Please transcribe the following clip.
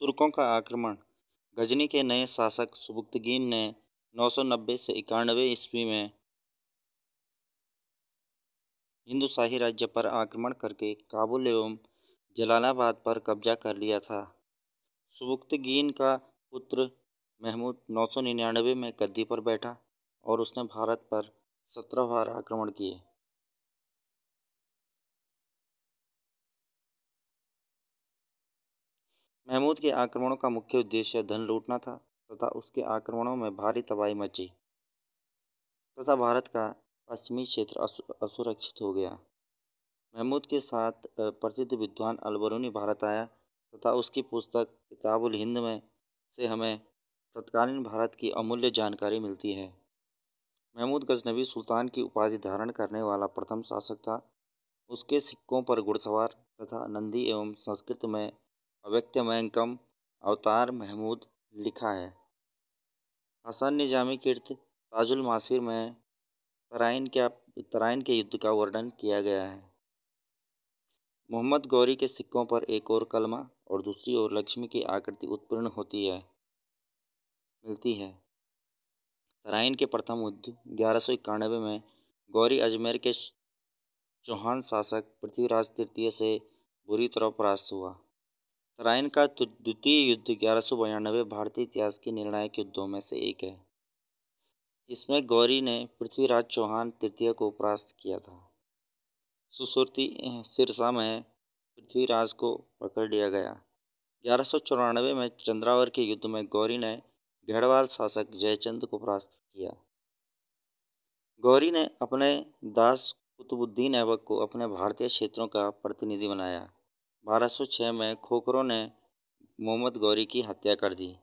तुर्कों का आक्रमण गजनी के नए शासक सुबुक्तगीन ने 990 से इक्यानवे ईस्वी में हिंदू शाही राज्य पर आक्रमण करके काबुल एवं जलालाबाद पर कब्जा कर लिया था सुबुक्तगीन का पुत्र महमूद 999 में गद्दी पर बैठा और उसने भारत पर सत्रह बार आक्रमण किए महमूद के आक्रमणों का मुख्य उद्देश्य धन लूटना था तथा उसके आक्रमणों में भारी तबाही मची तथा भारत का पश्चिमी क्षेत्र असुरक्षित हो गया महमूद के साथ प्रसिद्ध विद्वान अलबरूनी भारत आया तथा उसकी पुस्तक किताबुल हिंद में से हमें तत्कालीन भारत की अमूल्य जानकारी मिलती है महमूद गजनबी सुल्तान की उपाधि धारण करने वाला प्रथम शासक था उसके सिक्कों पर घुड़सवार तथा नंदी एवं संस्कृत में मयंकम अवतार महमूद लिखा है हसन निजामी कीर्त ताजुल मासिर में तराइन के तराइन के युद्ध का वर्णन किया गया है मोहम्मद गौरी के सिक्कों पर एक और कलमा और दूसरी ओर लक्ष्मी की आकृति उत्पीर्ण होती है मिलती है तराइन के प्रथम युद्ध ग्यारह सौ इक्यानवे में गौरी अजमेर के चौहान शासक पृथ्वीराज तृतीय से बुरी तरह परास्त हुआ तराइन का द्वितीय युद्ध ग्यारह भारतीय इतिहास के निर्णायक युद्धों में से एक है इसमें गौरी ने पृथ्वीराज चौहान तृतीय को परास्त किया था सुसुरती सिरसा में पृथ्वीराज को पकड़ लिया गया ग्यारह में चंद्रावर के युद्ध में गौरी ने गढ़वाल शासक जयचंद को परास्त किया गौरी ने अपने दास कुतुबुद्दीन ऐबक को अपने भारतीय क्षेत्रों का प्रतिनिधि बनाया बारह सौ छः में खोखरों ने मोहम्मद गौरी की हत्या कर दी